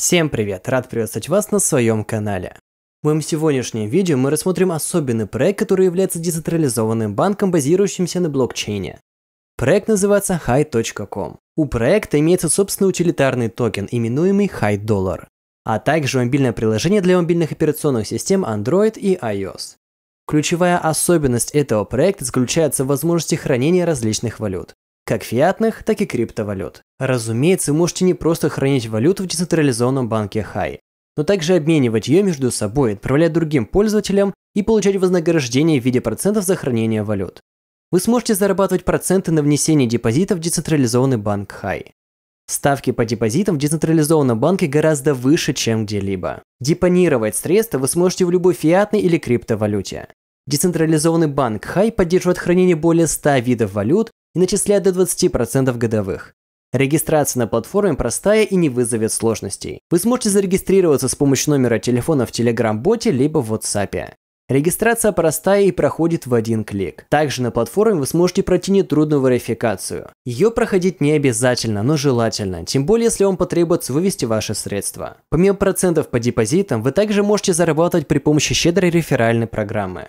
Всем привет, рад приветствовать вас на своем канале. В моем сегодняшнем видео мы рассмотрим особенный проект, который является децентрализованным банком, базирующимся на блокчейне. Проект называется Hi.com. У проекта имеется собственный утилитарный токен, именуемый Hi-Dollar, а также мобильное приложение для мобильных операционных систем Android и iOS. Ключевая особенность этого проекта заключается в возможности хранения различных валют как фиатных, так и криптовалют. Разумеется, вы можете не просто хранить валюту в децентрализованном банке Хай, но также обменивать ее между собой, отправлять другим пользователям и получать вознаграждение в виде процентов за хранение валют. Вы сможете зарабатывать проценты на внесение депозитов в децентрализованный банк Хай. Ставки по депозитам в децентрализованном банке гораздо выше, чем где-либо. Депонировать средства вы сможете в любой фиатной или криптовалюте. Децентрализованный банк Хай поддерживает хранение более 100 видов валют и начисляет до 20% годовых. Регистрация на платформе простая и не вызовет сложностей. Вы сможете зарегистрироваться с помощью номера телефона в Telegram-боте либо в WhatsApp. Регистрация простая и проходит в один клик. Также на платформе вы сможете пройти нетрудную верификацию. Ее проходить не обязательно, но желательно, тем более если вам потребуется вывести ваши средства. Помимо процентов по депозитам, вы также можете зарабатывать при помощи щедрой реферальной программы.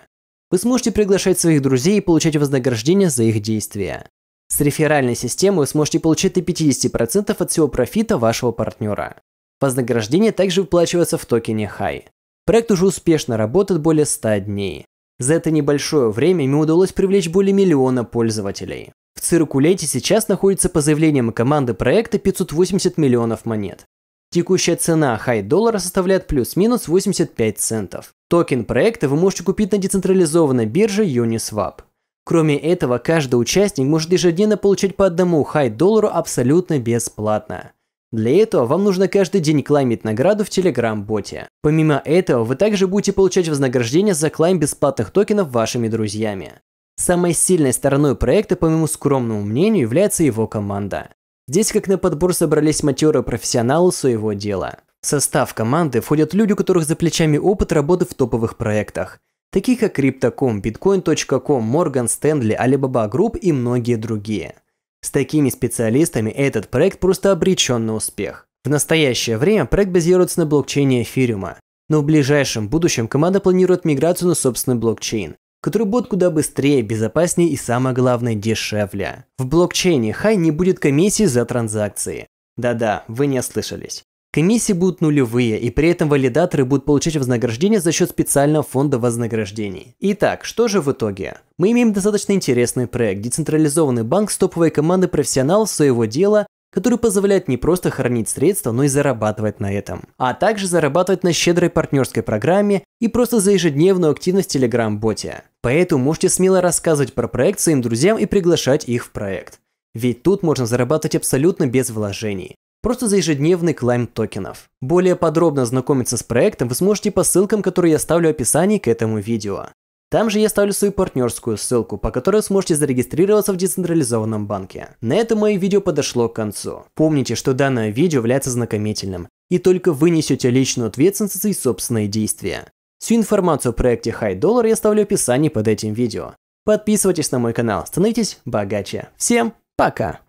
Вы сможете приглашать своих друзей и получать вознаграждение за их действия. С реферальной системой вы сможете получить до 50% от всего профита вашего партнера. Вознаграждение также выплачивается в токене Хай. Проект уже успешно работает более 100 дней. За это небольшое время ему удалось привлечь более миллиона пользователей. В циркулете сейчас находится по заявлениям команды проекта 580 миллионов монет. Текущая цена хай доллара составляет плюс-минус 85 центов. Токен проекта вы можете купить на децентрализованной бирже Uniswap. Кроме этого, каждый участник может ежедневно получать по одному хай доллару абсолютно бесплатно. Для этого вам нужно каждый день клаймить награду в Telegram-боте. Помимо этого, вы также будете получать вознаграждение за клайм бесплатных токенов вашими друзьями. Самой сильной стороной проекта, по моему скромному мнению, является его команда. Здесь как на подбор собрались матерые профессионалы своего дела. В состав команды входят люди, у которых за плечами опыт работы в топовых проектах, таких как Crypto.com, Bitcoin.com, Morgan Stanley, Alibaba Group и многие другие. С такими специалистами этот проект просто обречен на успех. В настоящее время проект базируется на блокчейне эфириума, но в ближайшем будущем команда планирует миграцию на собственный блокчейн, который будет куда быстрее, безопаснее и самое главное дешевле. В блокчейне хай не будет комиссии за транзакции. Да-да, вы не ослышались. Комиссии будут нулевые, и при этом валидаторы будут получать вознаграждение за счет специального фонда вознаграждений. Итак, что же в итоге? Мы имеем достаточно интересный проект, децентрализованный банк с топовой командой профессионалов своего дела, который позволяет не просто хранить средства, но и зарабатывать на этом. А также зарабатывать на щедрой партнерской программе, и просто за ежедневную активность в Telegram-боте. Поэтому можете смело рассказывать про проект своим друзьям и приглашать их в проект. Ведь тут можно зарабатывать абсолютно без вложений. Просто за ежедневный клайм токенов. Более подробно знакомиться с проектом вы сможете по ссылкам, которые я оставлю в описании к этому видео. Там же я ставлю свою партнерскую ссылку, по которой сможете зарегистрироваться в децентрализованном банке. На этом мое видео подошло к концу. Помните, что данное видео является знакомительным, и только вы несете личную ответственность за свои собственные действия. Всю информацию о проекте High Dollar я оставлю в описании под этим видео. Подписывайтесь на мой канал, становитесь богаче. Всем пока!